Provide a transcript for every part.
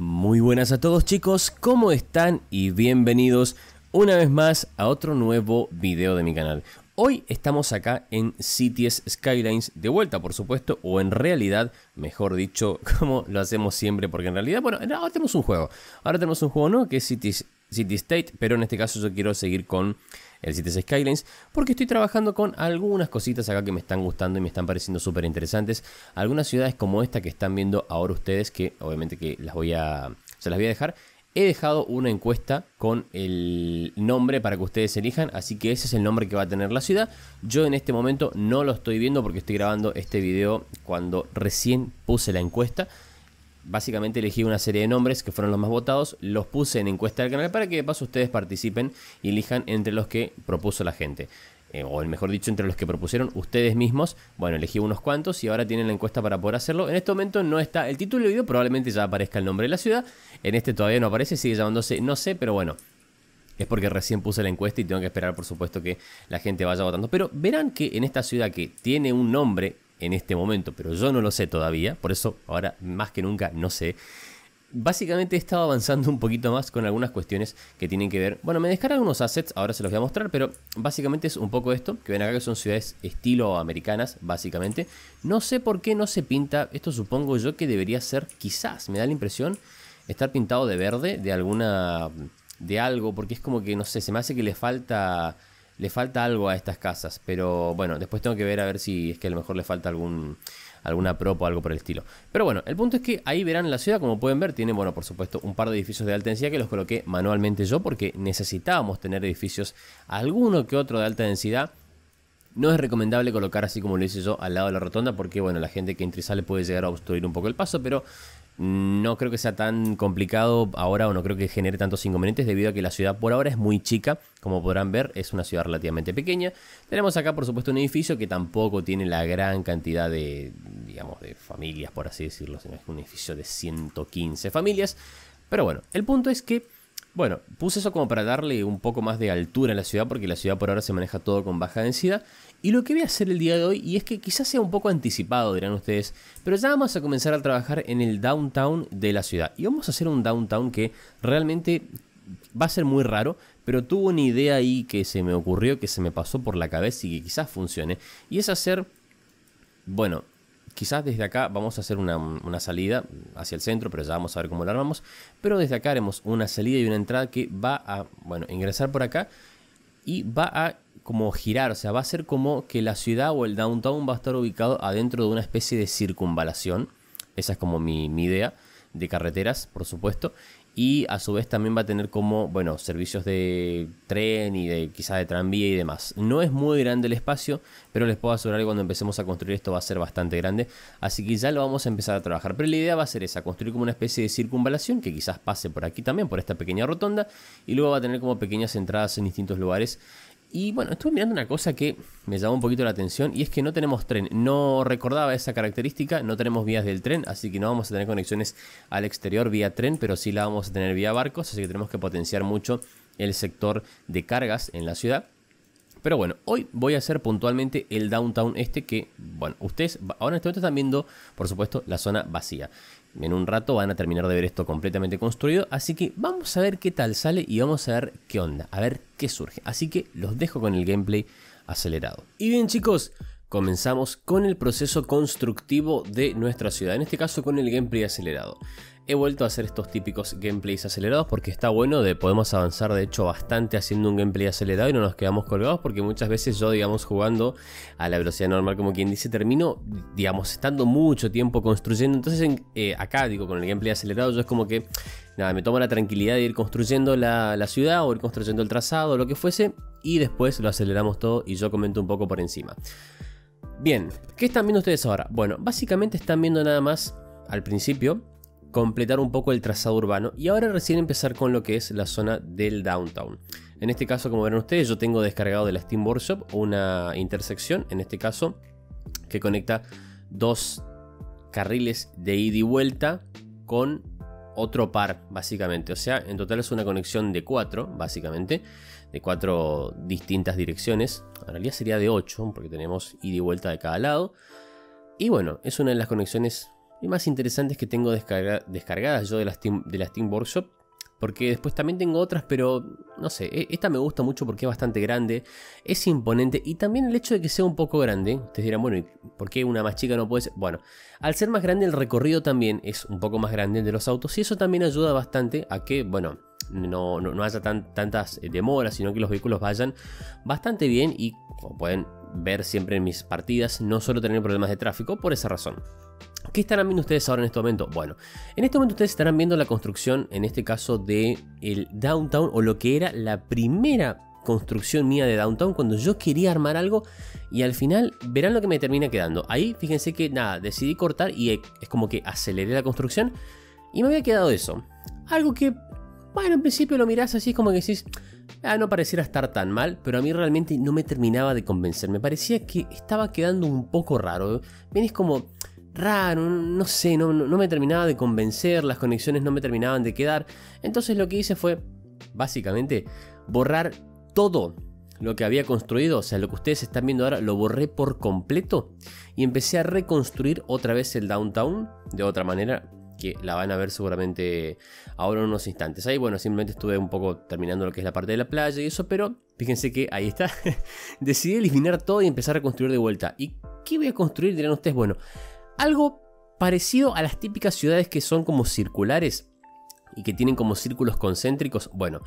Muy buenas a todos chicos, ¿cómo están? Y bienvenidos una vez más a otro nuevo video de mi canal. Hoy estamos acá en Cities Skylines de vuelta, por supuesto, o en realidad, mejor dicho, como lo hacemos siempre, porque en realidad, bueno, ahora tenemos un juego. Ahora tenemos un juego, ¿no? Que es City State, pero en este caso yo quiero seguir con el 7 Skylines, porque estoy trabajando con algunas cositas acá que me están gustando y me están pareciendo súper interesantes. Algunas ciudades como esta que están viendo ahora ustedes, que obviamente que las voy a, se las voy a dejar. He dejado una encuesta con el nombre para que ustedes elijan, así que ese es el nombre que va a tener la ciudad. Yo en este momento no lo estoy viendo porque estoy grabando este video cuando recién puse la encuesta, básicamente elegí una serie de nombres que fueron los más votados, los puse en encuesta del canal para que de paso ustedes participen y elijan entre los que propuso la gente. Eh, o o mejor dicho, entre los que propusieron ustedes mismos. Bueno, elegí unos cuantos y ahora tienen la encuesta para poder hacerlo. En este momento no está el título del video, probablemente ya aparezca el nombre de la ciudad. En este todavía no aparece, sigue llamándose, no sé, pero bueno, es porque recién puse la encuesta y tengo que esperar, por supuesto, que la gente vaya votando. Pero verán que en esta ciudad que tiene un nombre en este momento, pero yo no lo sé todavía, por eso ahora más que nunca no sé. Básicamente he estado avanzando un poquito más con algunas cuestiones que tienen que ver. Bueno, me dejaron algunos assets, ahora se los voy a mostrar, pero básicamente es un poco esto, que ven acá que son ciudades estilo americanas, básicamente. No sé por qué no se pinta, esto supongo yo que debería ser, quizás, me da la impresión, estar pintado de verde, de alguna... de algo, porque es como que, no sé, se me hace que le falta le falta algo a estas casas, pero bueno, después tengo que ver a ver si es que a lo mejor le falta algún alguna prop o algo por el estilo. Pero bueno, el punto es que ahí verán la ciudad, como pueden ver, tiene, bueno, por supuesto, un par de edificios de alta densidad que los coloqué manualmente yo porque necesitábamos tener edificios, alguno que otro de alta densidad. No es recomendable colocar así como lo hice yo al lado de la rotonda porque, bueno, la gente que entra y sale puede llegar a obstruir un poco el paso, pero no creo que sea tan complicado ahora o no creo que genere tantos inconvenientes debido a que la ciudad por ahora es muy chica. Como podrán ver, es una ciudad relativamente pequeña. Tenemos acá, por supuesto, un edificio que tampoco tiene la gran cantidad de, digamos, de familias, por así decirlo. Es un edificio de 115 familias. Pero bueno, el punto es que, bueno, puse eso como para darle un poco más de altura a la ciudad porque la ciudad por ahora se maneja todo con baja densidad. Y lo que voy a hacer el día de hoy, y es que quizás sea un poco anticipado, dirán ustedes, pero ya vamos a comenzar a trabajar en el downtown de la ciudad. Y vamos a hacer un downtown que realmente va a ser muy raro, pero tuvo una idea ahí que se me ocurrió, que se me pasó por la cabeza y que quizás funcione. Y es hacer, bueno, quizás desde acá vamos a hacer una, una, salida hacia el centro, pero ya vamos a ver cómo la armamos. Pero desde acá haremos una salida y una entrada que va a, bueno, ingresar por acá y va a como girar, o sea, va a ser como que la ciudad o el downtown va a estar ubicado adentro de una especie de circunvalación. Esa es como mi, idea de carreteras, por supuesto. Y a su vez también va a tener como, bueno, servicios de tren y de quizás de tranvía y demás. No es muy grande el espacio, pero les puedo asegurar que cuando empecemos a construir esto va a ser bastante grande. Así que ya lo vamos a empezar a trabajar. Pero la idea va a ser esa, construir como una especie de circunvalación que quizás pase por aquí también, por esta pequeña rotonda. Y luego va a tener como pequeñas entradas en distintos lugares y bueno, estuve mirando una cosa que me llamó un poquito la atención y es que no tenemos tren. No recordaba esa característica, no tenemos vías del tren, así que no vamos a tener conexiones al exterior vía tren, pero sí la vamos a tener vía barcos, así que tenemos que potenciar mucho el sector de cargas en la ciudad. Pero bueno, hoy voy a hacer puntualmente el downtown este que, bueno, ustedes ahora en este momento están viendo, por supuesto, la zona vacía en un rato van a terminar de ver esto completamente construido, así que vamos a ver qué tal sale y vamos a ver qué onda, a ver qué surge. Así que los dejo con el gameplay acelerado. Y bien chicos, comenzamos con el proceso constructivo de nuestra ciudad, en este caso con el gameplay acelerado. He vuelto a hacer estos típicos gameplays acelerados porque está bueno de podemos avanzar de hecho bastante haciendo un gameplay acelerado y no nos quedamos colgados porque muchas veces yo digamos jugando a la velocidad normal como quien dice termino digamos estando mucho tiempo construyendo entonces eh, acá digo con el gameplay acelerado yo es como que nada me tomo la tranquilidad de ir construyendo la, la ciudad o ir construyendo el trazado o lo que fuese y después lo aceleramos todo y yo comento un poco por encima. Bien, ¿qué están viendo ustedes ahora? Bueno, básicamente están viendo nada más al principio completar un poco el trazado urbano y ahora recién empezar con lo que es la zona del downtown. En este caso, como verán ustedes, yo tengo descargado de la Steam Workshop una intersección, en este caso, que conecta dos carriles de ida y vuelta con otro par, básicamente. O sea, en total es una conexión de cuatro, básicamente, de cuatro distintas direcciones. En realidad sería de ocho, porque tenemos ida y vuelta de cada lado. Y bueno, es una de las conexiones y más interesantes que tengo descargadas yo de las Steam, de Workshop. Porque después también tengo otras, pero no sé, e, esta me gusta mucho porque es bastante grande, es imponente y también el hecho de que sea un poco grande. Ustedes dirán, bueno, ¿y por qué una más chica no puede ser? Bueno, al ser más grande el recorrido también es un poco más grande de los autos y eso también ayuda bastante a que, bueno, no, no, haya tantas eh, demoras, sino que los vehículos vayan bastante bien y, como pueden ver siempre en mis partidas, no suelo tener problemas de tráfico por esa razón. ¿Qué estarán viendo ustedes ahora en este momento? Bueno, en este momento ustedes estarán viendo la construcción, en este caso, de el downtown o lo que era la primera construcción mía de downtown cuando yo quería armar algo y al final verán lo que me termina quedando. Ahí fíjense que nada, decidí cortar y es como que aceleré la construcción y me había quedado eso. Algo que, bueno, en principio lo mirás así es como que decís, ah, no pareciera estar tan mal, pero a mí realmente no me terminaba de convencer. Me parecía que estaba quedando un poco raro. Vienes como raro, no sé, no, no, me terminaba de convencer, las conexiones no me terminaban de quedar. Entonces lo que hice fue, básicamente, borrar todo lo que había construido, o sea, lo que ustedes están viendo ahora, lo borré por completo y empecé a reconstruir otra vez el downtown de otra manera que la van a ver seguramente ahora en unos instantes. Ahí, bueno, simplemente estuve un poco terminando lo que es la parte de la playa y eso, pero fíjense que ahí está. Decidí eliminar todo y empezar a construir de vuelta. ¿Y qué voy a construir? Dirán ustedes, bueno, algo parecido a las típicas ciudades que son como circulares y que tienen como círculos concéntricos. Bueno,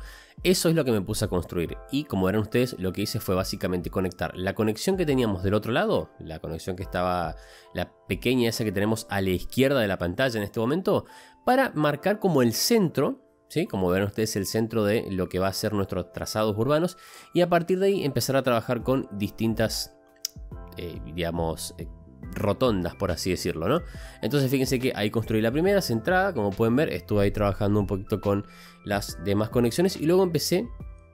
eso es lo que me puse a construir. Y como verán ustedes, lo que hice fue básicamente conectar la conexión que teníamos del otro lado, la conexión que estaba, la pequeña esa que tenemos a la izquierda de la pantalla en este momento, para marcar como el centro ¿Sí? Como verán ustedes, el centro de lo que va a ser nuestros trazados urbanos y a partir de ahí empezar a trabajar con distintas, eh, digamos, eh, rotondas, por así decirlo, ¿no? Entonces fíjense que ahí construí la primera centrada, como pueden ver, estuve ahí trabajando un poquito con las demás conexiones y luego empecé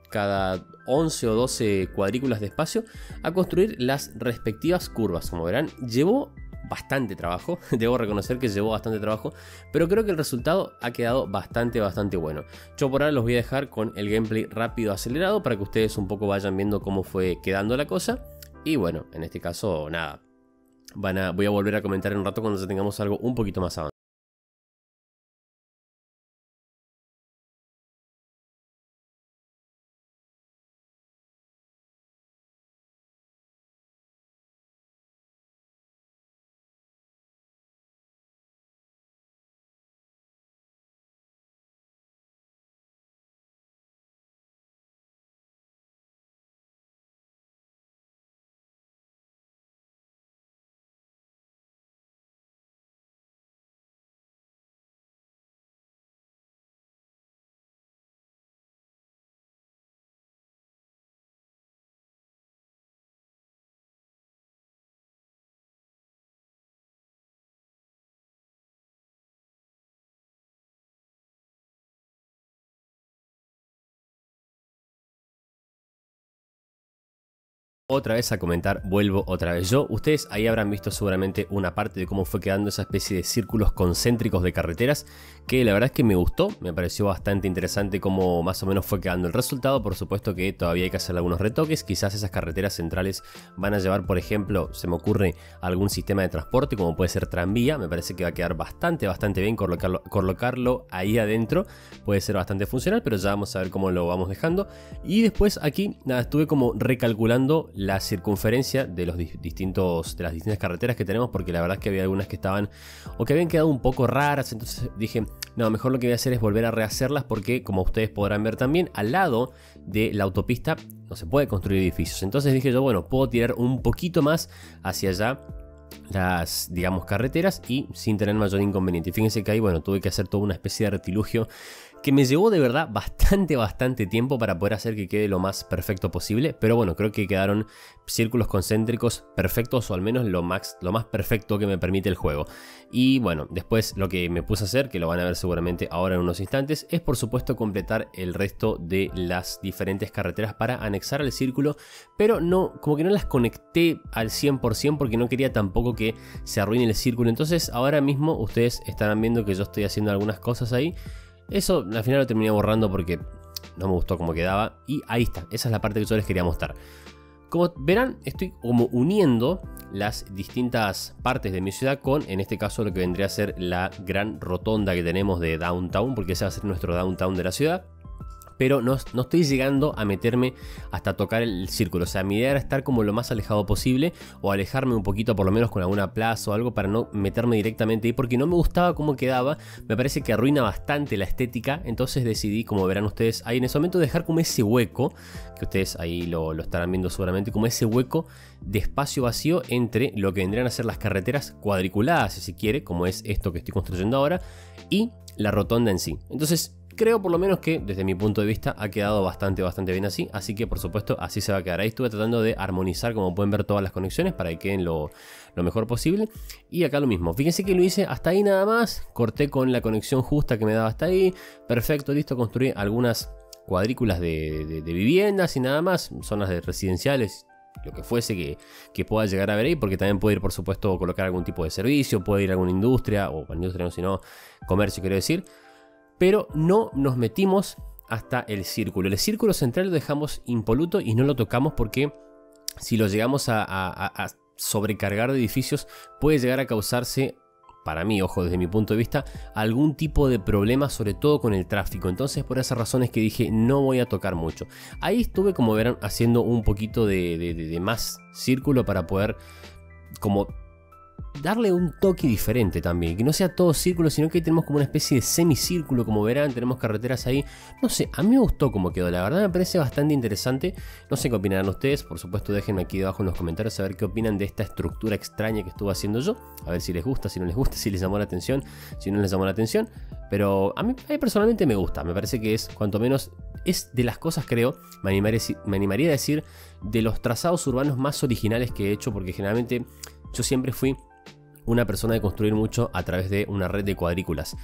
cada 11 o 12 cuadrículas de espacio a construir las respectivas curvas. Como verán, llevó bastante trabajo, debo reconocer que llevó bastante trabajo, pero creo que el resultado ha quedado bastante, bastante bueno. Yo por ahora los voy a dejar con el gameplay rápido acelerado para que ustedes un poco vayan viendo cómo fue quedando la cosa. Y bueno, en este caso, nada, Van a, voy a volver a comentar en un rato cuando tengamos algo un poquito más avanzado. otra vez a comentar, vuelvo otra vez yo. Ustedes ahí habrán visto seguramente una parte de cómo fue quedando esa especie de círculos concéntricos de carreteras, que la verdad es que me gustó, me pareció bastante interesante cómo más o menos fue quedando el resultado. Por supuesto que todavía hay que hacer algunos retoques, quizás esas carreteras centrales van a llevar, por ejemplo, se me ocurre algún sistema de transporte como puede ser tranvía, me parece que va a quedar bastante, bastante bien colocarlo, colocarlo ahí adentro, puede ser bastante funcional, pero ya vamos a ver cómo lo vamos dejando. Y después aquí, nada, estuve como recalculando la circunferencia de, los distintos, de las distintas carreteras que tenemos, porque la verdad es que había algunas que estaban o que habían quedado un poco raras, entonces dije, no, mejor lo que voy a hacer es volver a rehacerlas porque como ustedes podrán ver también, al lado de la autopista no se puede construir edificios, entonces dije yo, bueno, puedo tirar un poquito más hacia allá las, digamos, carreteras y sin tener mayor inconveniente. Fíjense que ahí, bueno, tuve que hacer toda una especie de retilugio que me llevó de verdad bastante, bastante tiempo para poder hacer que quede lo más perfecto posible, pero bueno, creo que quedaron círculos concéntricos perfectos o al menos lo, max, lo más perfecto que me permite el juego. Y bueno, después lo que me puse a hacer, que lo van a ver seguramente ahora en unos instantes, es por supuesto completar el resto de las diferentes carreteras para anexar al círculo, pero no, como que no las conecté al 100% porque no quería tampoco que se arruine el círculo. Entonces ahora mismo ustedes estarán viendo que yo estoy haciendo algunas cosas ahí, eso al final lo terminé borrando porque no me gustó cómo quedaba. Y ahí está, esa es la parte que yo les quería mostrar. Como verán, estoy como uniendo las distintas partes de mi ciudad con, en este caso, lo que vendría a ser la gran rotonda que tenemos de downtown, porque ese va a ser nuestro downtown de la ciudad pero no, estoy llegando a meterme hasta tocar el círculo. O sea, mi idea era estar como lo más alejado posible o alejarme un poquito por lo menos con alguna plaza o algo para no meterme directamente ahí porque no me gustaba cómo quedaba. Me parece que arruina bastante la estética. Entonces decidí, como verán ustedes ahí en ese momento, dejar como ese hueco, que ustedes ahí lo, lo estarán viendo seguramente, como ese hueco de espacio vacío entre lo que vendrían a ser las carreteras cuadriculadas, si se quiere, como es esto que estoy construyendo ahora, y la rotonda en sí. Entonces creo por lo menos que, desde mi punto de vista, ha quedado bastante, bastante bien así. Así que, por supuesto, así se va a quedar. Ahí estuve tratando de armonizar, como pueden ver, todas las conexiones para que queden lo, mejor posible. Y acá lo mismo. Fíjense que lo hice hasta ahí nada más. Corté con la conexión justa que me daba hasta ahí. Perfecto, listo. Construí algunas cuadrículas de, viviendas y nada más. Zonas de residenciales lo que fuese que, pueda llegar a ver ahí, porque también puede ir, por supuesto, colocar algún tipo de servicio, puede ir alguna industria, o industria no, sino comercio, quiero decir pero no nos metimos hasta el círculo. El círculo central lo dejamos impoluto y no lo tocamos porque si lo llegamos a, sobrecargar de edificios puede llegar a causarse para mí, ojo, desde mi punto de vista, algún tipo de problema, sobre todo con el tráfico. Entonces, por esas razones que dije, no voy a tocar mucho. Ahí estuve, como verán, haciendo un poquito de, de más círculo para poder como darle un toque diferente también, que no sea todo círculo, sino que tenemos como una especie de semicírculo, como verán, tenemos carreteras ahí. No sé, a mí me gustó cómo quedó, la verdad me parece bastante interesante. No sé qué opinarán ustedes, por supuesto déjenme aquí debajo en los comentarios A ver qué opinan de esta estructura extraña que estuve haciendo yo. A ver si les gusta, si no les gusta, si les llamó la atención, si no les llamó la atención. Pero a mí, personalmente me gusta, me parece que es cuanto menos es de las cosas, creo, me me animaría, a decir, de los trazados urbanos más originales que he hecho, porque generalmente yo siempre fui una persona de construir mucho a través de una red de cuadrículas.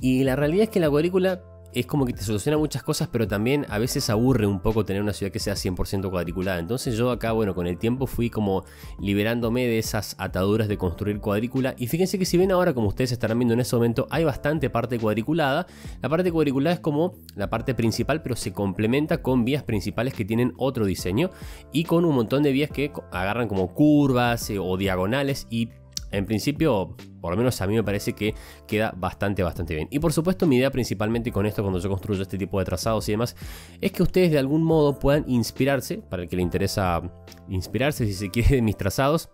Y la realidad es que la cuadrícula es como que te soluciona muchas cosas, pero también a veces aburre un poco tener una ciudad que sea 100% cuadriculada. Entonces yo acá, bueno, con el tiempo fui como liberándome de esas ataduras de construir cuadrícula. Y fíjense que si ven ahora, como ustedes estarán viendo en ese momento, hay bastante parte cuadriculada. La parte cuadriculada es como la parte principal, pero se complementa con vías principales que tienen otro diseño y con un montón de vías que agarran como curvas eh, o diagonales y en principio, por lo menos a mí me parece que queda bastante, bastante bien. Y por supuesto, mi idea principalmente con esto, cuando yo construyo este tipo de trazados y demás, es que ustedes de algún modo puedan inspirarse, para el que le interesa inspirarse, si se quiere, de mis trazados,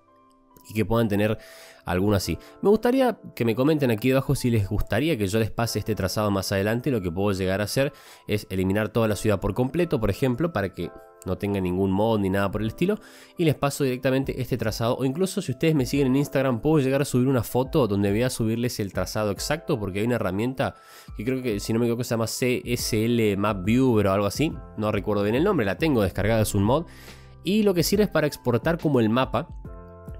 y que puedan tener alguno así. Me gustaría que me comenten aquí abajo si les gustaría que yo les pase este trazado más adelante. Lo que puedo llegar a hacer es eliminar toda la ciudad por completo, por ejemplo, para que no tenga ningún mod ni nada por el estilo. Y les paso directamente este trazado. O incluso si ustedes me siguen en Instagram, puedo llegar a subir una foto donde voy a subirles el trazado exacto. Porque hay una herramienta que creo que, si no me equivoco, se llama CSL Map Viewer o algo así. No recuerdo bien el nombre, la tengo descargada, es un mod. Y lo que sirve es para exportar como el mapa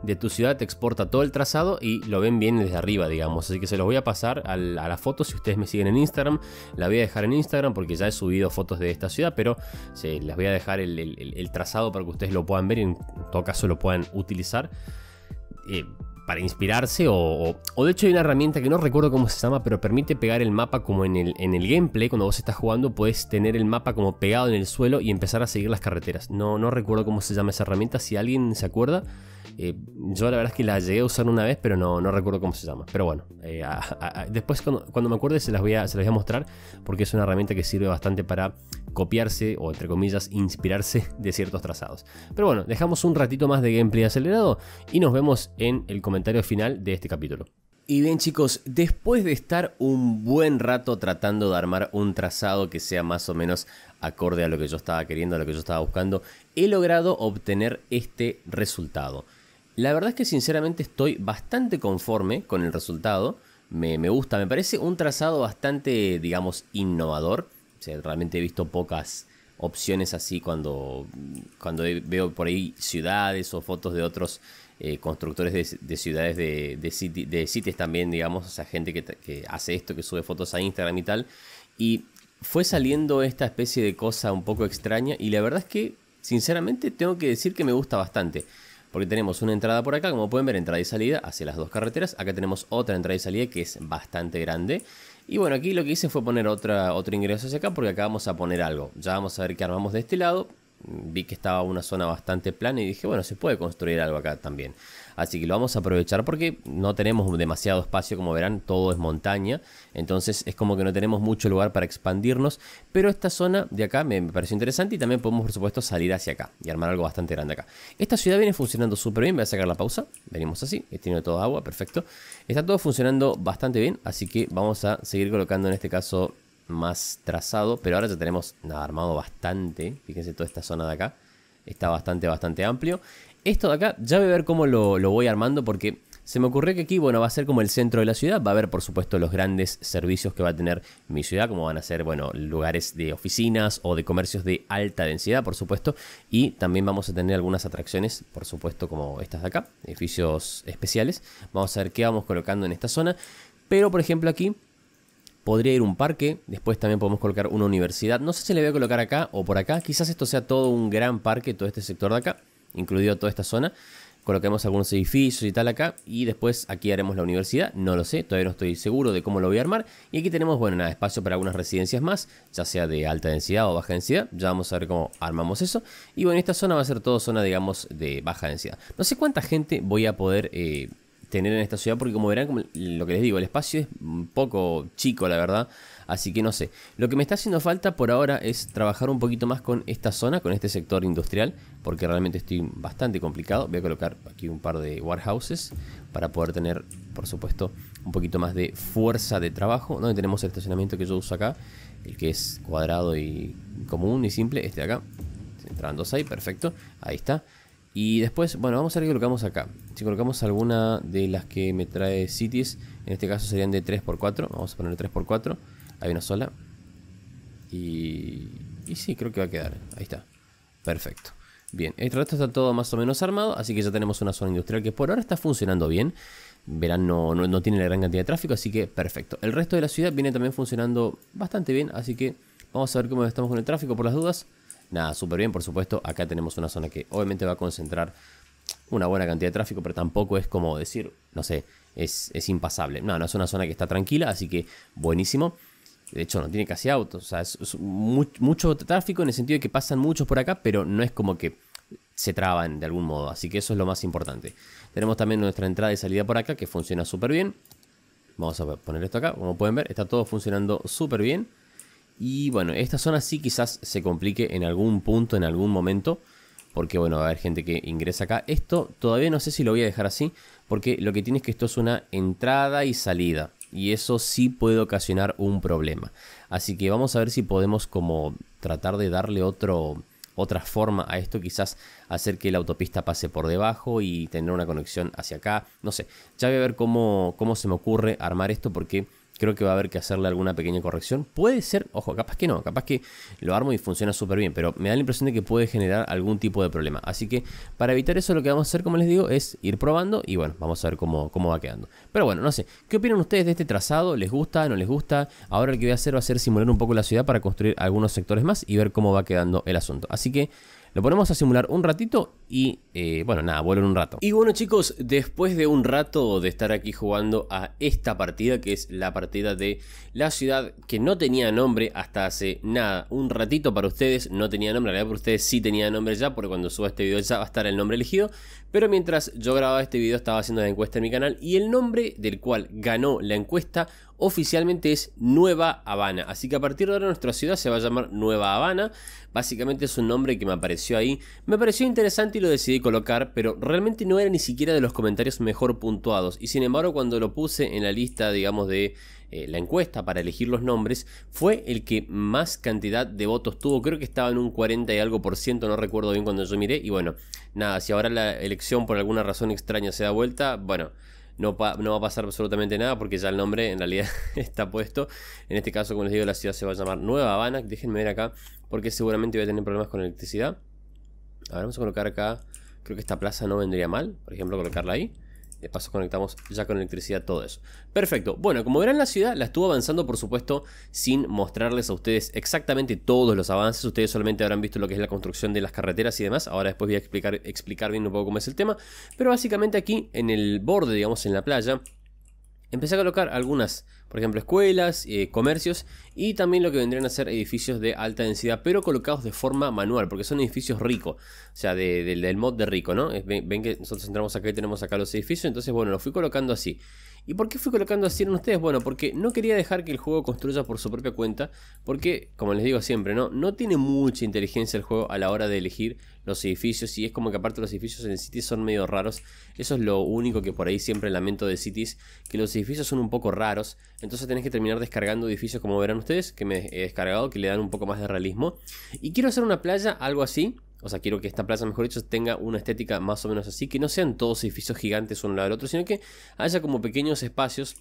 de tu ciudad te exporta todo el trazado y lo ven bien desde arriba, digamos. Así que se los voy a pasar a la, foto. Si ustedes me siguen en Instagram, la voy a dejar en Instagram porque ya he subido fotos de esta ciudad, pero se les voy a dejar el, trazado para que ustedes lo puedan ver y en todo caso lo puedan utilizar. Eh, para inspirarse o, de hecho hay una herramienta que no recuerdo cómo se llama, pero permite pegar el mapa como en el, en el gameplay, cuando vos estás jugando puedes tener el mapa como pegado en el suelo y empezar a seguir las carreteras. No, no recuerdo cómo se llama esa herramienta, si alguien se acuerda, eh, yo la verdad es que la llegué a usar una vez, pero no, recuerdo cómo se llama. Pero bueno, eh, después cuando, me acuerde se las, se las voy a mostrar porque es una herramienta que sirve bastante para copiarse o entre comillas inspirarse de ciertos trazados. Pero bueno, dejamos un ratito más de gameplay acelerado y nos vemos en el comentario final de este capítulo. Y bien chicos, después de estar un buen rato tratando de armar un trazado que sea más o menos acorde a lo que yo estaba queriendo, a lo que yo estaba buscando, he logrado obtener este resultado. La verdad es que sinceramente estoy bastante conforme con el resultado. Me, gusta, me parece un trazado bastante, digamos, innovador. realmente he visto pocas opciones así cuando, cuando veo por ahí ciudades o fotos de otros eh, constructores de, ciudades de, de, también, digamos, o sea, gente que, que hace esto, que sube fotos a Instagram y tal. Y fue saliendo esta especie de cosa un poco extraña y la verdad es que, sinceramente, tengo que decir que me gusta bastante. Porque tenemos una entrada por acá, como pueden ver, entrada y salida hacia las dos carreteras. Acá tenemos otra entrada y salida que es bastante grande. Y bueno, aquí lo que hice fue poner otro ingreso hacia acá porque acá vamos a poner algo. Ya vamos a ver qué armamos de este lado. Vi que estaba una zona bastante plana y dije, bueno, se puede construir algo acá también. Así que lo vamos a aprovechar porque no tenemos demasiado espacio, como verán, todo es montaña. Entonces es como que no tenemos mucho lugar para expandirnos. Pero esta zona de acá me, pareció interesante y también podemos, por supuesto, salir hacia acá y armar algo bastante grande acá. Esta ciudad viene funcionando súper bien. Voy a sacar la pausa. Venimos así. Tiene todo agua, perfecto. Está todo funcionando bastante bien, así que vamos a seguir colocando en este caso más trazado, pero ahora ya tenemos nada, armado bastante, fíjense toda esta zona de acá, está bastante, bastante amplio. Esto de acá, ya voy a ver cómo lo, voy armando porque se me ocurrió que aquí, bueno, va a ser como el centro de la ciudad, va a haber por supuesto los grandes servicios que va a tener mi ciudad, como van a ser, bueno, lugares de oficinas o de comercios de alta densidad, por supuesto, y también vamos a tener algunas atracciones, por supuesto, como estas de acá, edificios especiales. Vamos a ver qué vamos colocando en esta zona, pero por ejemplo aquí podría ir un parque, después también podemos colocar una universidad, no sé si le voy a colocar acá o por acá, quizás esto sea todo un gran parque, todo este sector de acá incluido toda esta zona. Coloquemos algunos edificios y tal acá. Y después aquí haremos la universidad. No lo sé, todavía no estoy seguro de cómo lo voy a armar. Y aquí tenemos, bueno, nada, espacio para algunas residencias más. Ya sea de alta densidad o baja densidad. Ya vamos a ver cómo armamos eso. Y bueno, esta zona va a ser toda zona, digamos, de baja densidad. No sé cuánta gente voy a poder... Eh, tener en esta ciudad, porque como verán, lo que les digo, el espacio es un poco chico, la verdad. Así que no sé. Lo que me está haciendo falta por ahora es trabajar un poquito más con esta zona, con este sector industrial, porque realmente estoy bastante complicado. Voy a colocar aquí un par de warehouses para poder tener, por supuesto, un poquito más de fuerza de trabajo. Donde tenemos el estacionamiento que yo uso acá, el que es cuadrado y común y simple, este de acá. Entrando ahí, perfecto. Ahí está. Y después, bueno, vamos a ver qué colocamos acá. Si colocamos alguna de las que me trae Cities, en este caso serían de 3x4. Vamos a poner 3x4. Hay una sola. Y, y sí, creo que va a quedar. Ahí está. Perfecto. Bien, el resto está todo más o menos armado, así que ya tenemos una zona industrial que por ahora está funcionando bien. Verán, no tiene la gran cantidad de tráfico, así que perfecto. El resto de la ciudad viene también funcionando bastante bien, así que vamos a ver cómo estamos con el tráfico por las dudas. Nada, súper bien, por supuesto. Acá tenemos una zona que obviamente va a concentrar una buena cantidad de tráfico, pero tampoco es como decir, no sé, es, impasable. No, no es una zona que está tranquila, así que buenísimo. De hecho, no tiene casi autos. O sea, es, mucho tráfico en el sentido de que pasan muchos por acá, pero no es como que se traban de algún modo. Así que eso es lo más importante. Tenemos también nuestra entrada y salida por acá, que funciona súper bien. Vamos a poner esto acá. Como pueden ver, está todo funcionando súper bien. Y bueno, esta zona sí quizás se complique en algún punto, en algún momento. Porque bueno, va a haber gente que ingresa acá. Esto todavía no sé si lo voy a dejar así. Porque lo que tiene es que esto es una entrada y salida. Y eso sí puede ocasionar un problema. Así que vamos a ver si podemos como tratar de darle otro, otra forma a esto, quizás hacer que la autopista pase por debajo y tener una conexión hacia acá, no sé, ya voy a ver cómo, cómo se me ocurre armar esto porque Creo que va a haber que hacerle alguna pequeña corrección. Puede ser, ojo, capaz que no, capaz que lo armo y funciona súper bien, pero me da la impresión de que puede generar algún tipo de problema. Así que para evitar eso lo que vamos a hacer, como les digo, es ir probando y bueno, vamos a ver cómo, cómo va quedando. Pero bueno, no sé, ¿qué opinan ustedes de este trazado? ¿Les gusta? ¿No les gusta? Ahora lo que voy a hacer va a ser simular un poco la ciudad para construir algunos sectores más y ver cómo va quedando el asunto. Así que... Lo ponemos a simular un ratito y eh, bueno, nada, vuelvo en un rato. Y bueno chicos, después de un rato de estar aquí jugando a esta partida, que es la partida de la ciudad que no tenía nombre hasta hace nada, un ratito para ustedes, no tenía nombre, la verdad para ustedes sí tenía nombre ya, porque cuando suba este video ya va a estar el nombre elegido, pero mientras yo grababa este video estaba haciendo la encuesta en mi canal y el nombre del cual ganó la encuesta oficialmente es Nueva Habana. Así que a partir de ahora nuestra ciudad se va a llamar Nueva Habana. Básicamente es un nombre que me apareció ahí. Me pareció interesante y lo decidí colocar, pero realmente no era ni siquiera de los comentarios mejor puntuados. Y sin embargo cuando lo puse en la lista, digamos, de eh, la encuesta para elegir los nombres, fue el que más cantidad de votos tuvo. Creo que estaba en un 40 y algo por ciento, no recuerdo bien cuando yo miré. Y bueno, nada, si ahora la elección por alguna razón extraña se da vuelta, bueno. No, no, va a pasar absolutamente nada porque ya el nombre en realidad está puesto. En este caso, como les digo, la ciudad se va a llamar Nueva Habana. Déjenme ver acá porque seguramente voy a tener problemas con electricidad. A vamos a colocar acá. Creo que esta plaza no vendría mal. Por ejemplo, colocarla ahí. De paso conectamos ya con electricidad todo eso. Perfecto. Bueno, como verán la ciudad la estuvo avanzando por supuesto sin mostrarles a ustedes exactamente todos los avances. Ustedes solamente habrán visto lo que es la construcción de las carreteras y demás. Ahora después voy a explicar, explicar bien un poco cómo es el tema. Pero básicamente aquí en el borde, digamos en la playa, empecé a colocar algunas por ejemplo escuelas, eh, comercios y también lo que vendrían a ser edificios de alta densidad, pero colocados de forma manual, porque son edificios ricos, o sea, del mod de rico, ¿no? Ven, que nosotros entramos acá y tenemos acá los edificios, entonces bueno, los fui colocando así. ¿Y por qué fui colocando así en ustedes? Bueno, porque no quería dejar que el juego construya por su propia cuenta, porque, como les digo siempre, ¿no? No tiene mucha inteligencia el juego a la hora de elegir los edificios y es como que aparte los edificios en Cities son medio raros. Eso es lo único que por ahí siempre lamento de Cities, que los edificios son un poco raros, entonces tenés que terminar descargando edificios como verán ustedes, que me he descargado, que le dan un poco más de realismo. Y quiero hacer una playa, algo así. O sea, quiero que esta plaza, mejor dicho, tenga una estética más o menos así. Que no sean todos edificios gigantes uno al lado otro, sino que haya como pequeños espacios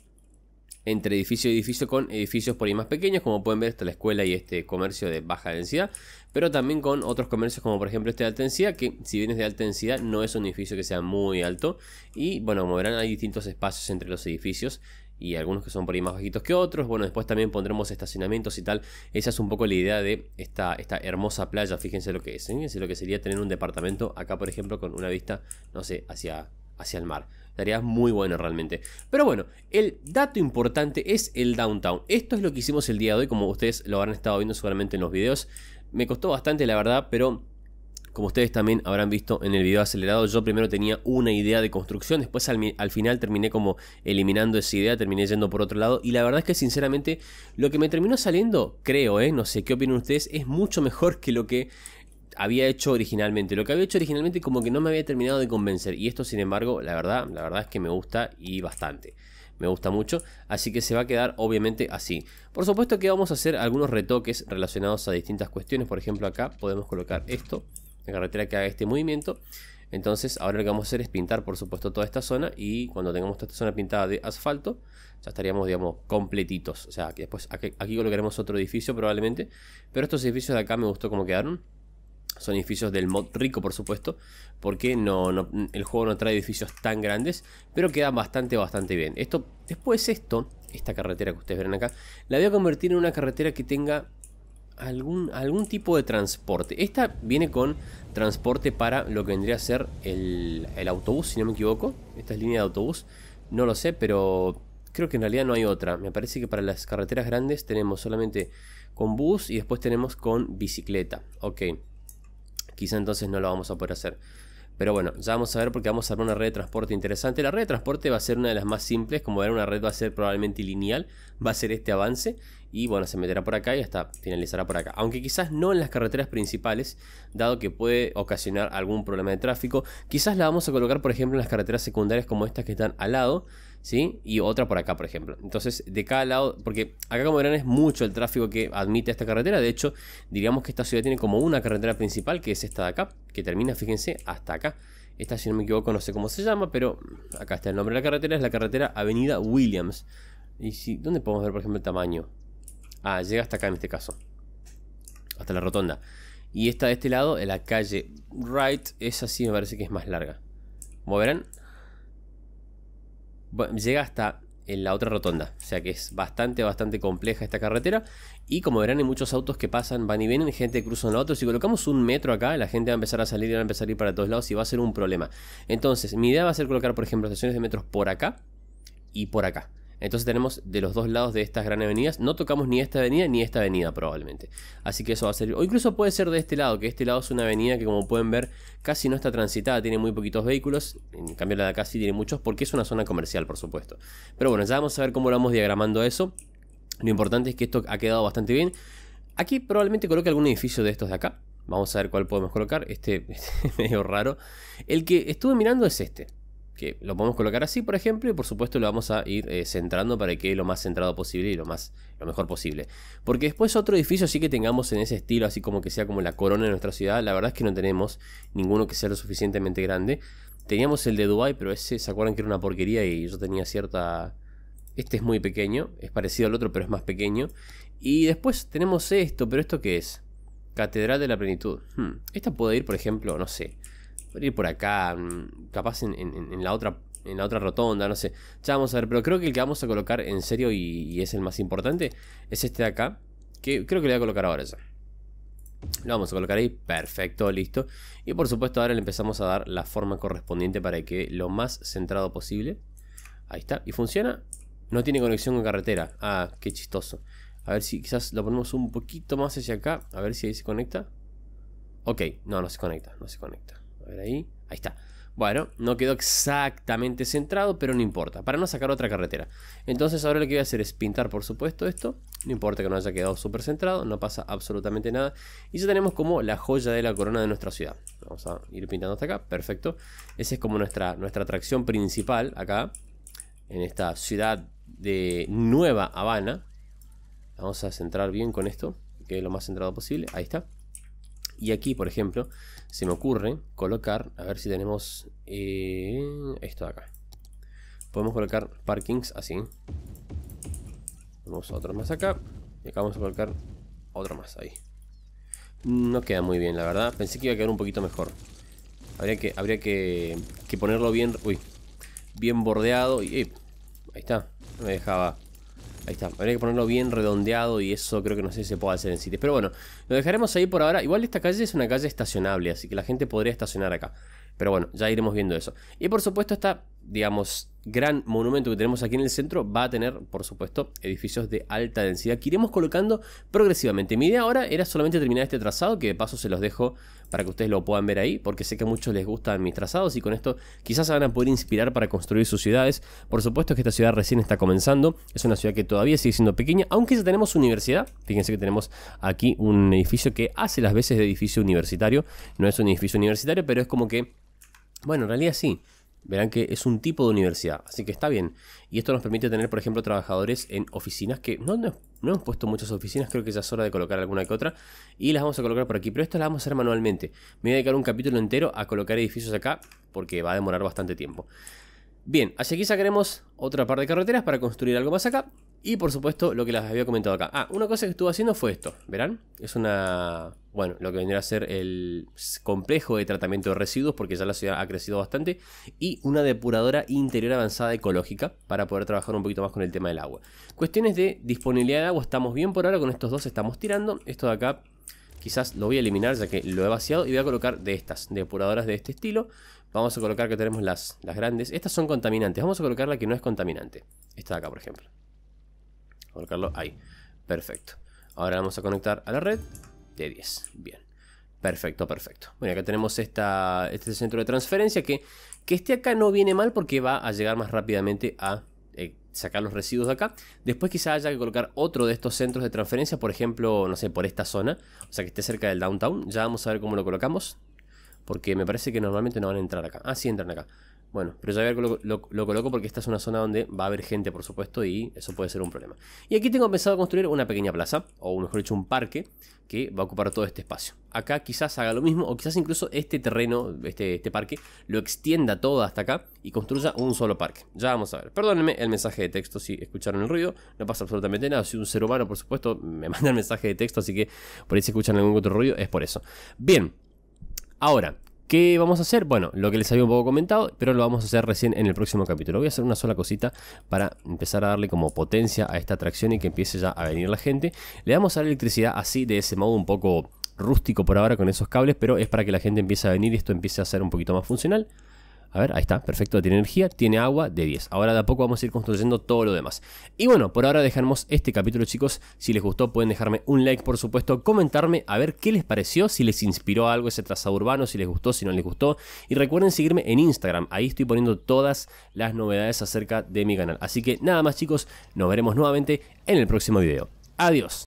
entre edificio y edificio con edificios por ahí más pequeños, como pueden ver, está la escuela y este comercio de baja densidad, pero también con otros comercios como por ejemplo este de alta densidad, que si bien es de alta densidad no es un edificio que sea muy alto, y bueno, como verán hay distintos espacios entre los edificios, y algunos que son por ahí más bajitos que otros. Bueno, después también pondremos estacionamientos y tal. Esa es un poco la idea de esta, esta hermosa playa. Fíjense lo que es. ¿eh? Fíjense lo que sería tener un departamento acá, por ejemplo, con una vista, no sé, hacia, hacia el mar. Estaría muy bueno realmente. Pero bueno, el dato importante es el downtown. Esto es lo que hicimos el día de hoy, como ustedes lo habrán estado viendo seguramente en los videos. Me costó bastante, la verdad, pero como ustedes también habrán visto en el video acelerado, yo primero tenía una idea de construcción, después al, final terminé como eliminando esa idea, terminé yendo por otro lado y la verdad es que sinceramente lo que me terminó saliendo, creo, eh, no sé qué opinan ustedes, es mucho mejor que lo que había hecho originalmente. Lo que había hecho originalmente como que no me había terminado de convencer y esto sin embargo, la verdad, la verdad es que me gusta y bastante me gusta mucho, así que se va a quedar obviamente así. Por supuesto que vamos a hacer algunos retoques relacionados a distintas cuestiones, por ejemplo acá podemos colocar esto, la carretera que haga este movimiento. Entonces ahora lo que vamos a hacer es pintar por supuesto toda esta zona y cuando tengamos toda esta zona pintada de asfalto ya estaríamos digamos completitos. O sea, después aquí, colocaremos otro edificio probablemente, pero estos edificios de acá me gustó cómo quedaron. Son edificios del mod rico, por supuesto, porque no, el juego no trae edificios tan grandes, pero quedan bastante, bastante bien. Esto, después esto, esta carretera que ustedes ven acá, la voy a convertir en una carretera que tenga algún, algún tipo de transporte. Esta viene con transporte para lo que vendría a ser el, el autobús, si no me equivoco. Esta es línea de autobús. No lo sé, pero creo que en realidad no hay otra. Me parece que para las carreteras grandes tenemos solamente con bus y después tenemos con bicicleta. Ok. Quizá entonces no lo vamos a poder hacer. Pero bueno, ya vamos a ver porque vamos a ver una red de transporte interesante. La red de transporte va a ser una de las más simples, como ver una red va a ser probablemente lineal, va a ser este avance. Y bueno, se meterá por acá y hasta finalizará por acá. Aunque quizás no en las carreteras principales, dado que puede ocasionar algún problema de tráfico. Quizás la vamos a colocar, por ejemplo, en las carreteras secundarias como estas que están al lado. Y otra por acá, por ejemplo. Entonces, de cada lado, porque acá como verán es mucho el tráfico que admite esta carretera. De hecho, diríamos que esta ciudad tiene como una carretera principal, que es esta de acá, que termina, fíjense, hasta acá. Esta, si no me equivoco, no sé cómo se llama, pero acá está el nombre de la carretera, es la carretera Avenida Williams. ¿Y si, dónde podemos ver, por ejemplo, el tamaño? Ah, llega hasta acá en este caso. Hasta la rotonda. Y esta de este lado, la calle Wright, esa sí me parece que es más larga. Como verán, llega hasta en la otra rotonda. O sea que es bastante, bastante compleja esta carretera. Y como verán, hay muchos autos que pasan, van y vienen, gente cruza en la Si colocamos un metro acá, la gente va a empezar a salir y va a empezar a ir para todos lados y va a ser un problema. Entonces, mi idea va a ser colocar, por ejemplo, estaciones de metros por acá y por acá. Entonces tenemos de los dos lados de estas grandes avenidas, no tocamos ni esta avenida ni esta avenida probablemente. Así que eso va a ser, o incluso puede ser de este lado, que este lado es una avenida que como pueden ver casi no está transitada, tiene muy poquitos vehículos, en cambio la de acá sí tiene muchos porque es una zona comercial por supuesto. Pero bueno, ya vamos a ver cómo lo vamos diagramando eso. Lo importante es que esto ha quedado bastante bien. Aquí probablemente coloque algún edificio de estos de acá. Vamos a ver cuál podemos colocar. Este, es medio raro. El que estuve mirando es este que lo podemos colocar así, por ejemplo, y por supuesto lo vamos a ir eh, centrando para que lo más centrado posible y lo, más, lo mejor posible. Porque después otro edificio así que tengamos en ese estilo, así como que sea como la corona de nuestra ciudad, la verdad es que no tenemos ninguno que sea lo suficientemente grande. Teníamos el de Dubai, pero ese, ¿se acuerdan que era una porquería? Y yo tenía cierta... Este es muy pequeño, es parecido al otro, pero es más pequeño. Y después tenemos esto, pero ¿esto qué es? Catedral de la Plenitud. Hmm, esta puede ir, por ejemplo, no sé, ir por acá, mm, capaz en, la otra en la otra rotonda, no sé. Ya vamos a ver, pero creo que el que vamos a colocar en serio y, es el más importante es este de acá, que creo que lo voy a colocar ahora ya. Lo vamos a colocar ahí, perfecto, listo. Y por supuesto ahora le empezamos a dar la forma correspondiente para que lo más centrado posible. Ahí está, y funciona. No tiene conexión con carretera. Ah, qué chistoso. A ver si quizás lo ponemos un poquito más hacia acá. A ver si ahí se conecta. Ok, no, no se conecta, no se conecta ahí. Ahí está. Bueno, no quedó exactamente centrado, pero no importa, para no sacar otra carretera. Entonces ahora lo que voy a hacer es pintar, por supuesto, esto. No importa que no haya quedado súper centrado, no pasa absolutamente nada. Y ya tenemos como la joya de la corona de nuestra ciudad. Vamos a ir pintando hasta acá, perfecto. Esa es como nuestra, nuestra atracción principal acá, en esta ciudad de Nueva Habana. Vamos a centrar bien con esto, que es lo más centrado posible. Ahí está. Y aquí, por ejemplo, se me ocurre colocar, a ver si tenemos eh, esto de acá. Podemos colocar parkings así. Ponemos otro más acá. Y acá vamos a colocar otro más ahí. No queda muy bien, la verdad. Pensé que iba a quedar un poquito mejor. Habría que, habría que, ponerlo bien, uy, bien bordeado. Y, eh, ahí está. No me dejaba Ahí está, habría que ponerlo bien redondeado y eso creo que no sé si se puede hacer en sitios. Pero bueno, lo dejaremos ahí por ahora. Igual esta calle es una calle estacionable, así que la gente podría estacionar acá. Pero bueno, ya iremos viendo eso. Y por supuesto está digamos, gran monumento que tenemos aquí en el centro va a tener, por supuesto, edificios de alta densidad que iremos colocando progresivamente. Mi idea ahora era solamente terminar este trazado, que de paso se los dejo para que ustedes lo puedan ver ahí, porque sé que a muchos les gustan mis trazados y con esto quizás se van a poder inspirar para construir sus ciudades. Por supuesto que esta ciudad recién está comenzando, es una ciudad que todavía sigue siendo pequeña, aunque ya tenemos universidad. Fíjense que tenemos aquí un edificio que hace las veces de edificio universitario. No es un edificio universitario, pero es como que, bueno, en realidad sí Verán que es un tipo de universidad, así que está bien. Y esto nos permite tener, por ejemplo, trabajadores en oficinas que no, no, hemos puesto muchas oficinas, creo que ya es hora de colocar alguna que otra. Y las vamos a colocar por aquí, pero esto las vamos a hacer manualmente. Me voy a dedicar un capítulo entero a colocar edificios acá, porque va a demorar bastante tiempo. Bien, hacia aquí sacaremos otra par de carreteras para construir algo más acá. Y por supuesto, lo que les había comentado acá. Ah, una cosa que estuve haciendo fue esto, verán. Es una bueno, lo que vendría a ser el complejo de tratamiento de residuos, porque ya la ciudad ha crecido bastante, y una depuradora interior avanzada ecológica para poder trabajar un poquito más con el tema del agua. Cuestiones de disponibilidad de agua, estamos bien por ahora, con estos dos estamos tirando, esto de acá quizás lo voy a eliminar ya que lo he vaciado y voy a colocar de estas, depuradoras de este estilo. Vamos a colocar que tenemos las, grandes, estas son contaminantes, vamos a colocar la que no es contaminante, esta de acá por ejemplo. Colocarlo ahí, perfecto. Ahora vamos a conectar a la red 10. Bien. Perfecto, perfecto. Bueno, acá tenemos esta, este centro de transferencia que, que este acá no viene mal porque va a llegar más rápidamente a eh, sacar los residuos de acá. Después quizá haya que colocar otro de estos centros de transferencia, por ejemplo, no sé, por esta zona. O sea, que esté cerca del downtown. Ya vamos a ver cómo lo colocamos. Porque me parece que normalmente no van a entrar acá. Ah, sí, entran acá. Bueno, pero ya lo, lo, lo, coloco porque esta es una zona donde va a haber gente, por supuesto, y eso puede ser un problema. Y aquí tengo pensado construir una pequeña plaza, o mejor dicho, un parque, que va a ocupar todo este espacio. Acá quizás haga lo mismo, o quizás incluso este terreno, este, este parque, lo extienda todo hasta acá y construya un solo parque. Ya vamos a ver. Perdónenme el mensaje de texto si escucharon el ruido, no pasa absolutamente nada. Soy un ser humano, por supuesto, me manda el mensaje de texto, así que por ahí si escuchan algún otro ruido, es por eso. Bien. Ahora, ¿Qué vamos a hacer? Bueno, lo que les había un poco comentado, pero lo vamos a hacer recién en el próximo capítulo. Voy a hacer una sola cosita para empezar a darle como potencia a esta atracción y que empiece ya a venir la gente. Le damos a la electricidad así, de ese modo un poco rústico por ahora con esos cables, pero es para que la gente empiece a venir y esto empiece a ser un poquito más funcional. A ver, ahí está, perfecto, tiene energía, tiene agua de 10. Ahora de a poco vamos a ir construyendo todo lo demás. Y bueno, por ahora dejamos este capítulo, chicos. Si les gustó, pueden dejarme un like, por supuesto, comentarme a ver qué les pareció, si les inspiró algo ese trazado urbano, si les gustó, si no les gustó. Y recuerden seguirme en Instagram, ahí estoy poniendo todas las novedades acerca de mi canal. Así que nada más, chicos, nos veremos nuevamente en el próximo video. Adiós.